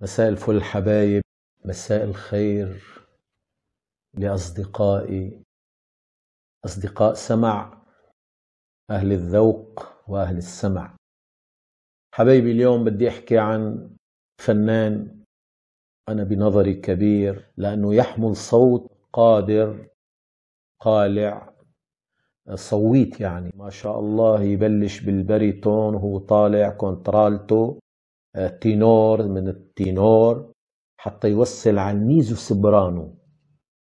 مساء الفل حبايب مساء الخير لأصدقائي أصدقاء سمع أهل الذوق وأهل السمع حبايبي اليوم بدي أحكي عن فنان أنا بنظري كبير لأنه يحمل صوت قادر قالع صويت يعني ما شاء الله يبلش بالبريتون وهو طالع كونترالتو تينور من التينور حتى يوصل على الميزو سبرانو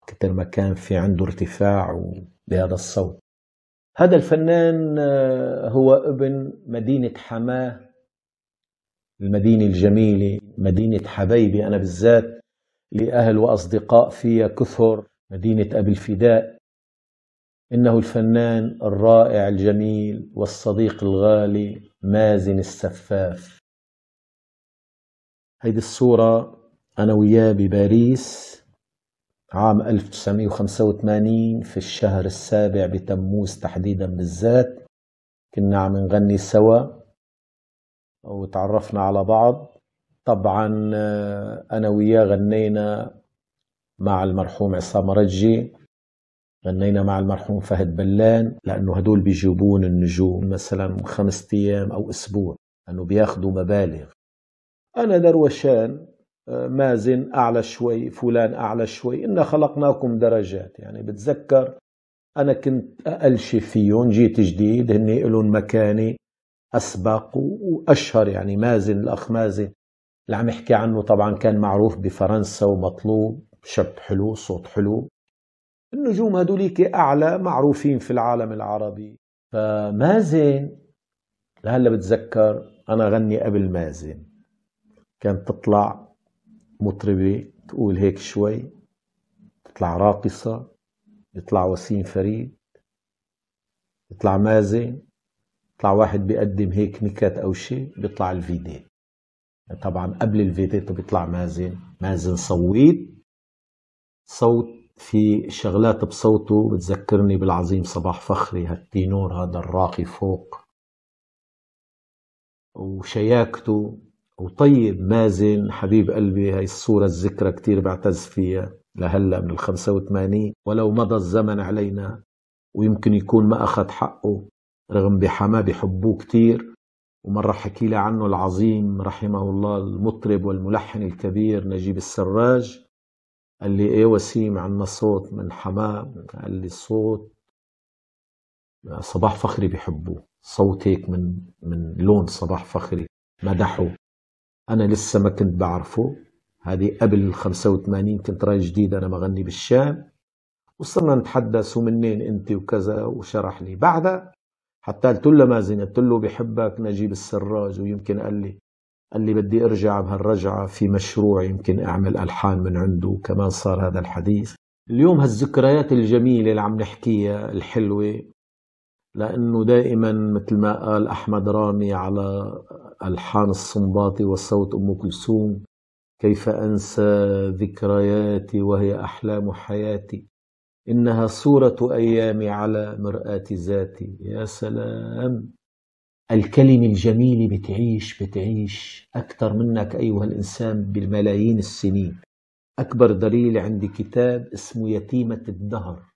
كتر ما كان في عنده ارتفاع بهذا الصوت هذا الفنان آه، هو ابن مدينة حماه المدينة الجميلة مدينة حبيبي أنا بالذات لأهل وأصدقاء فيها كثر مدينة أبي الفداء إنه الفنان الرائع الجميل والصديق الغالي مازن السفاف هيدي الصورة أنا وياه بباريس عام 1985 في الشهر السابع بتموز تحديدا بالذات كنا عم نغني سوا وتعرفنا على بعض طبعا آه، أنا وياه غنينا مع المرحوم عصام رجي غنينا مع المرحوم فهد بلان لأنه هدول بيجيبون النجوم مثلا خمسة أيام أو أسبوع لأنه بياخدوا مبالغ أنا دروشان آه، مازن أعلى شوي فلان أعلى شوي إنا خلقناكم درجات يعني بتذكر أنا كنت أقل شي فيهم جيت جديد هن لهم مكاني أسبق وأشهر يعني مازن الأخ مازن اللي عم يحكي عنه طبعا كان معروف بفرنسا ومطلوب شاب حلو صوت حلو النجوم هدوليك أعلى معروفين في العالم العربي فمازن لهلا بتذكر أنا غني قبل مازن كانت تطلع مطربة تقول هيك شوي تطلع راقصة يطلع وسيم فريد يطلع مازن يطلع واحد بيقدم هيك نكات أو شيء بيطلع الفيديو طبعا قبل الفيديو بيطلع مازن مازن صويت صوت في شغلات بصوته بتذكرني بالعظيم صباح فخري هالتينور هذا الراقي فوق وشياكته وطيب مازن حبيب قلبي هاي الصورة الذكرى كتير بعتز فيها لهلا من ال 85 ولو مضى الزمن علينا ويمكن يكون ما أخذ حقه رغم بحماه بحبوه كتير ومرة حكي لي عنه العظيم رحمه الله المطرب والملحن الكبير نجيب السراج قال لي ايه وسيم عنا صوت من حماه قال لي صوت صباح فخري بحبه صوت هيك من من لون صباح فخري مدحه انا لسه ما كنت بعرفه هذه قبل 85 كنت راي جديد انا مغني بالشام وصرنا نتحدث ومنين انت وكذا وشرح لي بعدها حتى قلت له مازن قلت له بحبك نجيب السراج ويمكن قال لي قال لي بدي ارجع بهالرجعه في مشروع يمكن اعمل الحان من عنده كمان صار هذا الحديث اليوم هالذكريات الجميله اللي عم نحكيها الحلوه لأنه دائما مثل ما قال أحمد رامي على ألحان الصنباطي وصوت أم كلثوم كيف أنسى ذكرياتي وهي أحلام حياتي إنها صورة أيامي على مرآة ذاتي يا سلام الكلمة الجميلة بتعيش بتعيش أكثر منك أيها الإنسان بالملايين السنين أكبر دليل عندي كتاب اسمه يتيمة الدهر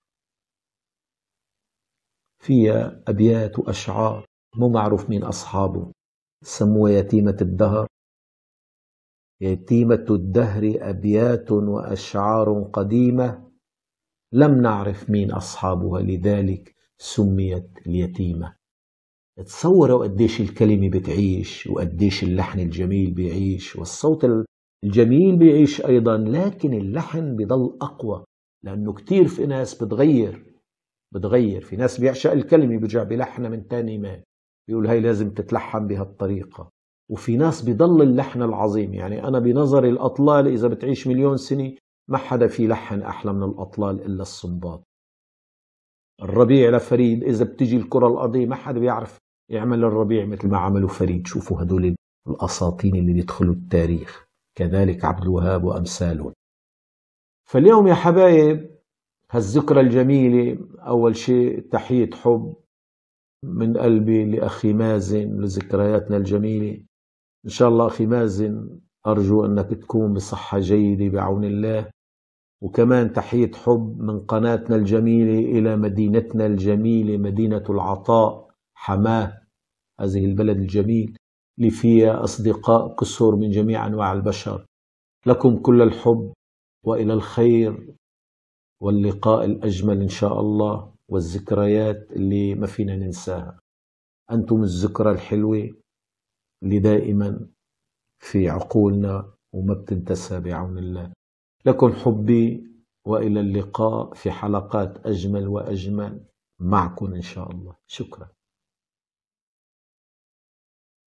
فيها أبيات وأشعار مو معروف مين أصحابه سموها يتيمة الدهر يتيمة الدهر أبيات وأشعار قديمة لم نعرف مين أصحابها لذلك سميت اليتيمة تصوروا قديش الكلمة بتعيش وقديش اللحن الجميل بيعيش والصوت الجميل بيعيش أيضا لكن اللحن بضل أقوى لأنه كتير في ناس بتغير بتغير في ناس بيعشق الكلمة بيرجع بيلحنها من تاني ما بيقول هاي لازم تتلحن بهالطريقة وفي ناس بضل اللحن العظيم يعني أنا بنظري الأطلال إذا بتعيش مليون سنة ما حدا في لحن أحلى من الأطلال إلا الصنباط الربيع لفريد إذا بتجي الكرة الأرضية ما حدا بيعرف يعمل الربيع مثل ما عملوا فريد شوفوا هدول الأساطين اللي بيدخلوا التاريخ كذلك عبد الوهاب وأمثالهم فاليوم يا حبايب هالذكرى الجميلة أول شيء تحية حب من قلبي لأخي مازن لذكرياتنا الجميلة إن شاء الله أخي مازن أرجو أنك تكون بصحة جيدة بعون الله وكمان تحية حب من قناتنا الجميلة إلى مدينتنا الجميلة مدينة العطاء حماه هذه البلد الجميل اللي فيها أصدقاء كسر من جميع أنواع البشر لكم كل الحب وإلى الخير واللقاء الأجمل إن شاء الله والذكريات اللي ما فينا ننساها أنتم الذكرى الحلوة اللي دائما في عقولنا وما بتنتسى بعون الله لكم حبي وإلى اللقاء في حلقات أجمل وأجمل معكم إن شاء الله شكرا